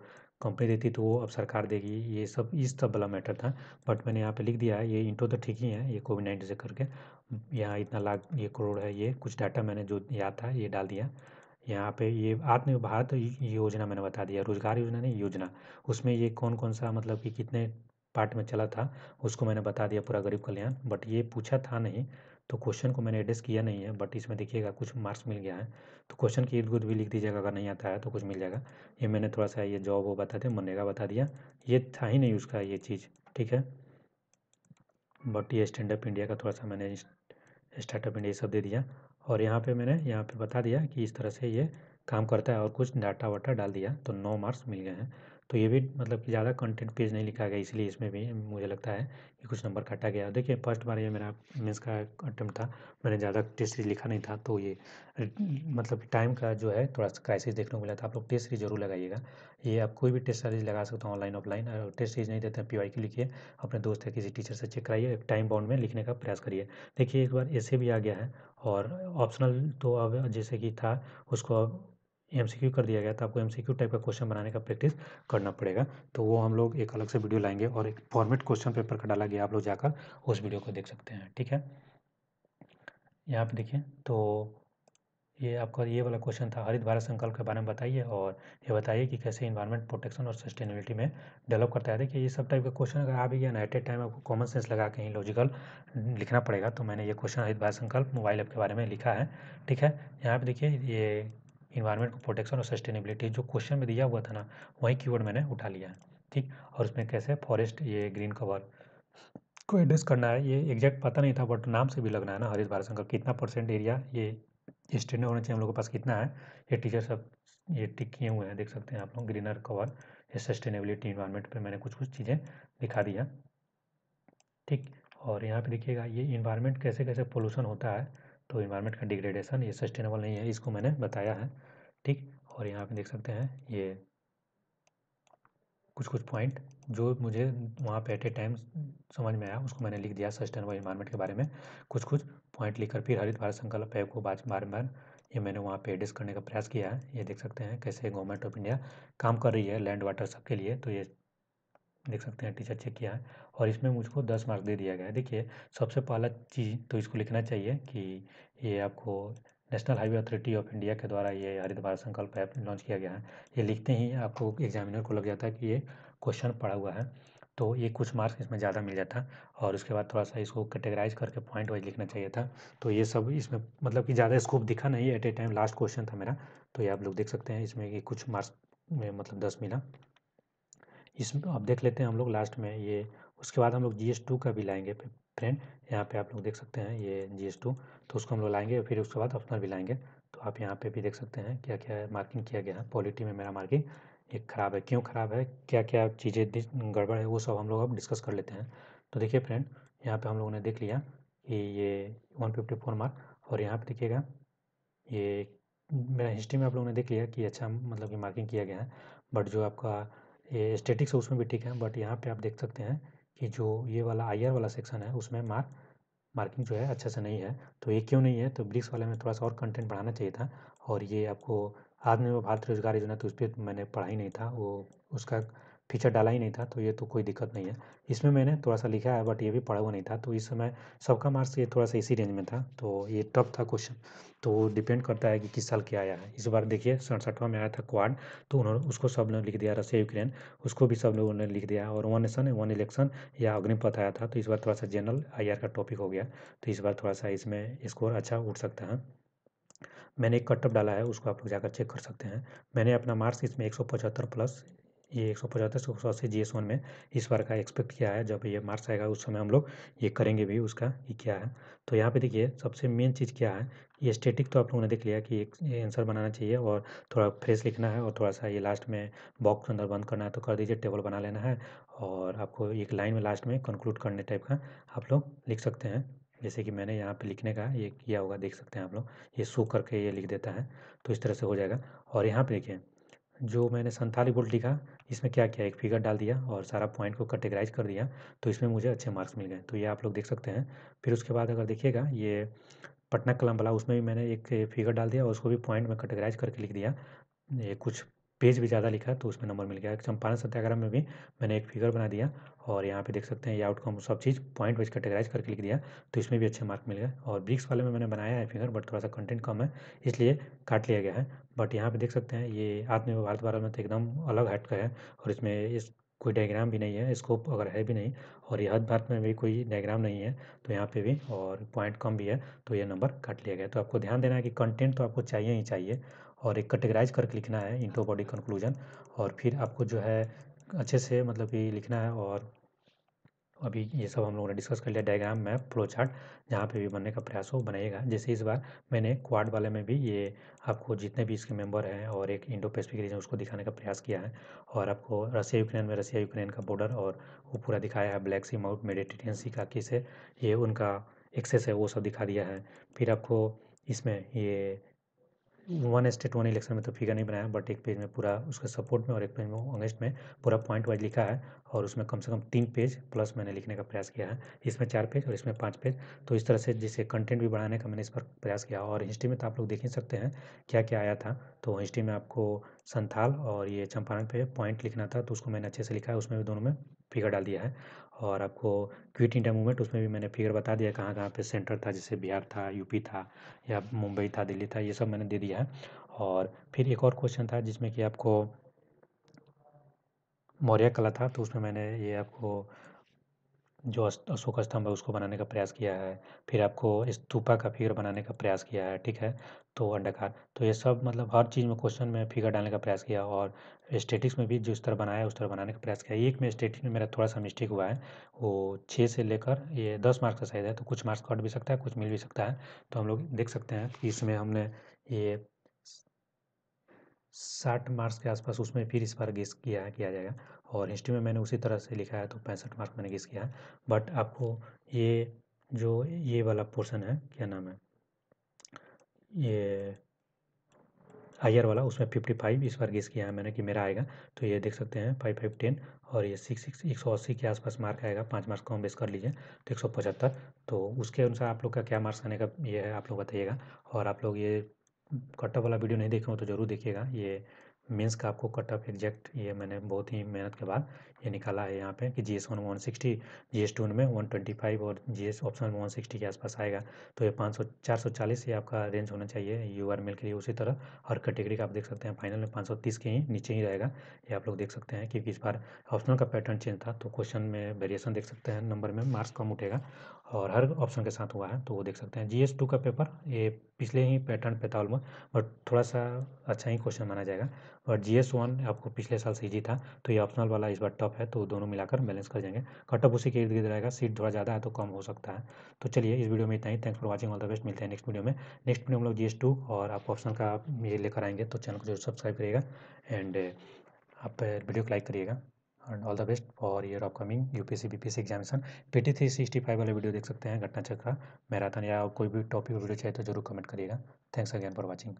कंपनी देती तो वो अब सरकार देगी ये सब इस सब वाला मैटर था बट मैंने यहाँ पे लिख दिया है ये इंटो तो ठीक ही है ये कोविड नाइन्टीन से करके यहाँ इतना लाख ये करोड़ है ये कुछ डाटा मैंने जो याद था ये डाल दिया यहाँ पे ये आत्मनिर्भर योजना मैंने बता दिया रोजगार योजना नहीं योजना उसमें ये कौन कौन सा मतलब कि कितने पार्ट में चला था उसको मैंने बता दिया पूरा गरीब कल्याण बट ये पूछा था नहीं तो क्वेश्चन को मैंने एड्रेस किया नहीं है बट इसमें देखिएगा कुछ मार्क्स मिल गया है तो क्वेश्चन के इर्द गुर्द भी लिख दीजिएगा अगर नहीं आता है तो कुछ मिल जाएगा ये मैंने थोड़ा सा ये जॉब वो बता दिया मनेगा बता दिया ये था ही नहीं उसका ये चीज़ ठीक है बट ये स्टैंड अप इंडिया का थोड़ा सा मैंने स्टार्टअप इंडिया ये सब दे दिया और यहाँ पे मैंने यहाँ पे बता दिया कि इस तरह से ये काम करता है और कुछ डाटा वाटा डाल दिया तो नौ मार्क्स मिल गए हैं तो ये भी मतलब कि ज़्यादा कंटेंट पेज नहीं लिखा गया इसलिए इसमें भी मुझे लगता है कि कुछ नंबर काटा गया देखिए फर्स्ट बार ये मेरा मेंस का अटैम्प्ट था मैंने ज़्यादा टेस्ट सीरीज लिखा नहीं था तो ये मतलब टाइम का जो है थोड़ा सा क्राइसिस देखने को मिला था आप लोग टेस्ट सीरीज जरूर लगाइएगा ये आप कोई भी टेस्ट सीरीज लगा सकते हो ऑनलाइन ऑफलाइन और टेस्ट सीरीज नहीं देते हैं पी के लिखिए अपने दोस्त या किसी टीचर से चेक कराइए टाइम बाउंड में लिखने का प्रयास करिए देखिए एक बार ऐसे भी आ गया है और ऑप्शनल तो अब जैसे कि था उसको अब एम कर दिया गया तो आपको एम टाइप का क्वेश्चन बनाने का प्रैक्टिस करना पड़ेगा तो वो हम लोग एक अलग से वीडियो लाएंगे और एक फॉर्मेट क्वेश्चन पेपर का डाला गया आप लोग जाकर उस वीडियो को देख सकते हैं ठीक है यहाँ पे देखिए तो ये आपका ये वाला क्वेश्चन था हरित भारत संकल्प के बारे में बताइए और ये बताइए कि कैसे इन्वायरमेंट प्रोटेक्शन और सस्टेनेबिलिटी में डेवलप करता है देखिए ये सब टाइप का क्वेश्चन अगर आ भी गया ना एट ए टाइम आपको कॉमन सेंस लगा के ही लॉजिकल लिखना पड़ेगा तो मैंने ये क्वेश्चन हरित भारत संकल्प मोबाइल ऐप के बारे में लिखा है ठीक है यहाँ पर देखिए ये इन्वायरमेंट को प्रोटेक्शन और सस्टेनेबिलिटी जो क्वेश्चन में दिया हुआ था ना वही कीवर्ड मैंने उठा लिया है ठीक और उसमें कैसे फॉरेस्ट ये ग्रीन कवर को एड्रेस करना है ये एग्जैक्ट पता नहीं था बट नाम से भी लगना है ना हरीश भारत शंकर कितना परसेंट एरिया ये स्टेट में होना चाहिए हम लोग के पास कितना है ये टीचर सब ये टिक किए हुए हैं देख सकते हैं आप लोग ग्रीनर कवर ये सस्टेनेबिलिटी इन्वायरमेंट पे मैंने कुछ कुछ चीज़ें दिखा दिया ठीक और यहाँ पे देखिएगा ये इन्वायरमेंट कैसे कैसे पोल्यूशन होता है तो इन्वायरमेंट का डिग्रेडेशन ये सस्टेनेबल नहीं है इसको मैंने बताया है ठीक और यहाँ पे देख सकते हैं ये कुछ कुछ पॉइंट जो मुझे वहाँ पे एट ए टाइम समझ में आया उसको मैंने लिख दिया सस्टेनेबल इन्वायरमेंट के बारे में कुछ कुछ पॉइंट लिखकर फिर हरित भारत संकल्प है को बार बार बार ये मैंने वहाँ पे एडिस करने का प्रयास किया है ये देख सकते हैं कैसे गवर्नमेंट ऑफ इंडिया काम कर रही है लैंड वाटर सबके लिए तो ये देख सकते हैं टीचर चेक किया है और इसमें मुझको दस मार्क्स दे दिया गया है देखिए सबसे पहला चीज़ तो इसको लिखना चाहिए कि ये आपको national highway authority of India के द्वारा ये हरित भारत संकल्प ऐप लॉन्च किया गया है ये लिखते ही आपको एग्जामिनर को लग जाता है कि ये क्वेश्चन पड़ा हुआ है तो ये कुछ मार्क्स इसमें ज़्यादा मिल जाता और उसके बाद थोड़ा सा इसको कैटेगराइज करके पॉइंट वाइज लिखना चाहिए था तो ये सब इसमें मतलब कि ज़्यादा स्कोप दिखा नहीं at a time last question था मेरा तो ये आप लोग देख सकते हैं इसमें कि कुछ मार्क्स में मतलब दस मिला इस अब देख लेते हैं हम लोग लास्ट में ये उसके बाद हम लोग जी एस टू का भी लाएंगे फ्रेंड यहाँ पे आप लोग देख सकते हैं ये जी एस टू तो उसको हम लोग लाएंगे फिर उसके बाद अपना भी लाएंगे तो आप यहाँ पे भी देख सकते हैं क्या क्या मार्किंग किया गया है पॉलिटी में मेरा मार्किंग एक ख़राब है क्यों ख़राब है क्या क्या चीज़ें गड़बड़ है वो सब हम लोग अब डिस्कस कर लेते हैं तो देखिए फ्रेंड यहाँ पर हम लोगों ने देख लिया कि ये वन मार्क और यहाँ पर देखिएगा ये मेरा हिस्ट्री में आप लोगों ने देख लिया कि अच्छा मतलब कि मार्किंग किया गया है बट जो आपका ये स्टेटिक्स है उसमें भी ठीक है बट यहाँ पे आप देख सकते हैं कि जो ये वाला आई वाला सेक्शन है उसमें मार्क मार्किंग जो है अच्छा से नहीं है तो ये क्यों नहीं है तो ब्रिक्स वाले में थोड़ा सा और कंटेंट बढ़ाना चाहिए था और ये आपको आत्मनिर्भर भारत रोजगार योजना तो उस पर मैंने पढ़ा ही नहीं था वो उसका फीचर डाला ही नहीं था तो ये तो कोई दिक्कत नहीं है इसमें मैंने थोड़ा सा लिखा है बट ये भी पढ़ा हुआ नहीं था तो इस समय सबका मार्क्स ये थोड़ा सा इसी रेंज में था तो ये टफ था क्वेश्चन तो डिपेंड करता है कि किस साल क्या आया है इस बार देखिए सड़सठवा में आया था क्वाड तो उन्होंने उसको सब ने लिख दिया रसिया यूक्रेन उसको भी सब लोगों ने लिख दिया और वन नेशन वन इलेक्शन या अग्निपथ आया था तो इस बार थोड़ा सा जनरल आई का टॉपिक हो गया तो इस बार थोड़ा सा इसमें स्कोर अच्छा उठ सकता है मैंने एक कटअप डाला है उसको आप लोग जाकर चेक कर सकते हैं मैंने अपना मार्क्स इसमें 175 प्लस ये एक सौ पचहत्तर सौ सौ अस्सी जी एस वन में इस बार का एक्सपेक्ट किया है जब ये मार्च आएगा उस समय हम लोग ये करेंगे भी उसका ये क्या है तो यहाँ पे देखिए सबसे मेन चीज़ क्या है ये स्टेटिक तो आप लोगों ने देख लिया कि एक आंसर बनाना चाहिए और थोड़ा फ्रेश लिखना है और थोड़ा सा ये लास्ट में बॉक्स अंदर बंद करना है तो कर दीजिए टेबल बना लेना है और आपको एक लाइन में लास्ट में कंक्लूड करने टाइप का आप लोग लिख सकते हैं जैसे कि मैंने यहाँ पे लिखने का ये किया होगा देख सकते हैं आप लोग ये शो करके ये लिख देता है तो इस तरह से हो जाएगा और यहाँ पे देखिए जो मैंने संथाली बोल्ट लिखा इसमें क्या किया एक फिगर डाल दिया और सारा पॉइंट को कैटेगराइज कर दिया तो इसमें मुझे अच्छे मार्क्स मिल गए तो ये आप लोग देख सकते हैं फिर उसके बाद अगर देखिएगा ये पटना कलम वाला उसमें भी मैंने एक फिगर डाल दिया और उसको भी पॉइंट में कैटेगराइज करके लिख दिया ये कुछ पेज भी ज़्यादा लिखा तो उसमें नंबर मिल गया चंपारण सत्याग्रह में भी मैंने एक फिगर बना दिया और यहाँ पे देख सकते हैं ये आउटकम सब चीज़ पॉइंट वाइज कैटेगराइज करके लिख दिया तो इसमें भी अच्छे मार्क मिल गए और ब्रिक्स वाले में मैंने बनाया है फिगर बट थोड़ा सा कंटेंट कम है इसलिए काट लिया गया है बट यहाँ पर देख सकते हैं ये आत्मनिर्भर भारत भारत में तो एकदम अलग हट का है और इसमें इस कोई डायग्राम भी नहीं है स्कोप अगर है भी नहीं और यह भारत में भी कोई डायग्राम नहीं है तो यहाँ पे भी और पॉइंट कम भी है तो ये नंबर काट लिया गया तो आपको ध्यान देना है कि कंटेंट तो आपको चाहिए ही चाहिए और एक कैटेगराइज करके लिखना है इंट्रो बॉडी कंक्लूजन और फिर आपको जो है अच्छे से मतलब कि लिखना है और अभी ये सब हम लोगों ने डिस्कस कर लिया डायग्राम में फ्लो चार्ट जहाँ पे भी बनने का प्रयास हो बनाइएगा जैसे इस बार मैंने क्वाड वाले में भी ये आपको जितने भी इसके मेंबर हैं और एक इंडो पैसिफिक रीजन उसको दिखाने का प्रयास किया है और आपको रसिया यूक्रेन में रसिया यूक्रेन का बॉर्डर और वो पूरा दिखाया है Black Sea mount Mediterranean Sea का किस है ये उनका एक्सेस है वो सब दिखा दिया है फिर आपको इसमें ये वन स्टेट वन इलेक्शन में तो फिगर नहीं बनाया बट एक पेज में पूरा उसके सपोर्ट में और एक पेज में अगेंस्ट में पूरा पॉइंट वाइज लिखा है और उसमें कम से कम तीन पेज प्लस मैंने लिखने का प्रयास किया है इसमें चार पेज और इसमें पाँच पेज तो इस तरह से जिसे कंटेंट भी बढ़ाने का मैंने इस पर प्रयास किया और हिस्ट्री में तो आप लोग देख ही सकते हैं क्या क्या आया था तो हिस्ट्री में आपको संथाल और ये चंपारण पे पॉइंट लिखना था तो उसको मैंने अच्छे से लिखा है उसमें भी दोनों में फिगर डाल दिया है और आपको क्विट इंडिया मूवमेंट उसमें भी मैंने फिगर बता दिया कहाँ कहाँ पे सेंटर था जैसे बिहार था यूपी था या मुंबई था दिल्ली था ये सब मैंने दे दिया है और फिर एक और क्वेश्चन था जिसमें कि आपको मौर्य कला था तो उसमें मैंने ये आपको जो अशोक स्तंभ है उसको बनाने का प्रयास किया है फिर आपको स्तूपा का फिगर बनाने का प्रयास किया है ठीक है तो अंडाकार तो ये सब मतलब हर चीज़ में क्वेश्चन में फिगर डालने का प्रयास किया और स्टेटिक्स में भी जिस तरह बनाया है उस तरह बनाने का प्रयास किया एक में स्टेटिक्स में मेरा थोड़ा सा मिस्टेक हुआ है वो छः से लेकर ये दस मार्क्स का शायद है तो कुछ मार्क्स कट भी सकता है कुछ मिल भी सकता है तो हम लोग देख सकते हैं कि इसमें हमने ये साठ मार्क्स के आसपास उसमें फिर इस बार गेस किया किया जाएगा और हिस्ट्री में मैंने उसी तरह से लिखा है तो पैंसठ मार्क्स मैंने किस किया है बट आपको ये जो ये वाला पोर्शन है क्या नाम है ये आयर वाला उसमें फिफ्टी फाइव इस बार गेस किया है मैंने कि मेरा आएगा तो ये देख सकते हैं फाइव फाइव टेन और ये सिक्स सिक्स एक सौ अस्सी के आसपास मार्क आएगा पाँच मार्क्स कम बेस कर लीजिए तो एक सौ पचहत्तर तो उसके अनुसार आप लोग का क्या मार्क्स आने का ये है आप लोग बताइएगा और आप लोग ये कट्टा वाला वीडियो नहीं देखे हो तो ज़रूर देखिएगा ये मीन्स का आपको कट ऑफ एग्जैक्ट ये मैंने बहुत ही मेहनत के बाद ये निकाला है यहाँ पे कि G S one one sixty G S two में वन ट्वेंटी फाइव और G S option one sixty के आसपास आएगा तो ये पाँच सौ चार सौ चालीस ये आपका रेंज होना चाहिए यू आर मेल के लिए उसी तरह हर कैटेगरी का आप देख सकते हैं फाइनल में पाँच सौ तीस के ही नीचे ही रहेगा ये आप लोग देख सकते हैं क्योंकि इस बार ऑप्शनल का पैटर्न चेंज था तो क्वेश्चन में वेरिएशन देख सकते हैं नंबर में मार्क्स कम उठेगा और हर ऑप्शन के साथ हुआ है तो वो देख सकते हैं जी एस टू का पेपर ये पिछले ही पैटर्न पे था ऑलमोस्ट बट थोड़ा सा अच्छा ही क्वेश्चन माना जाएगा और जी एस वन आपको पिछले साल से था तो ये ऑप्शनल वाला इस बार टॉप है तो दोनों मिलाकर बैलेंस कर जाएंगे कटअप उसी के इर्द गिर्द रहेगा सीट थोड़ा ज़्यादा है तो कम हो सकता है तो चलिए इस वीडियो में इतना ही thanks for watching all the best मिलते हैं नेक्स्ट वीडियो में नेक्स्ट वीडियो हम लोग जी एस टू और आपको ऑप्शन का ये लेकर आएंगे तो चैनल को जरूर सब्सक्राइब करिएगा एंड आप वीडियो को लाइक करिएगा and all the best for year upcoming UPSC BPSC examination T three sixty five वाले वीडियो देख सकते हैं घटना चक्र मैराथन या कोई भी टॉपिक वीडियो चाहिए तो जरूर कमेंट करिएगा थैंक्स अगेन फॉर वॉचिंग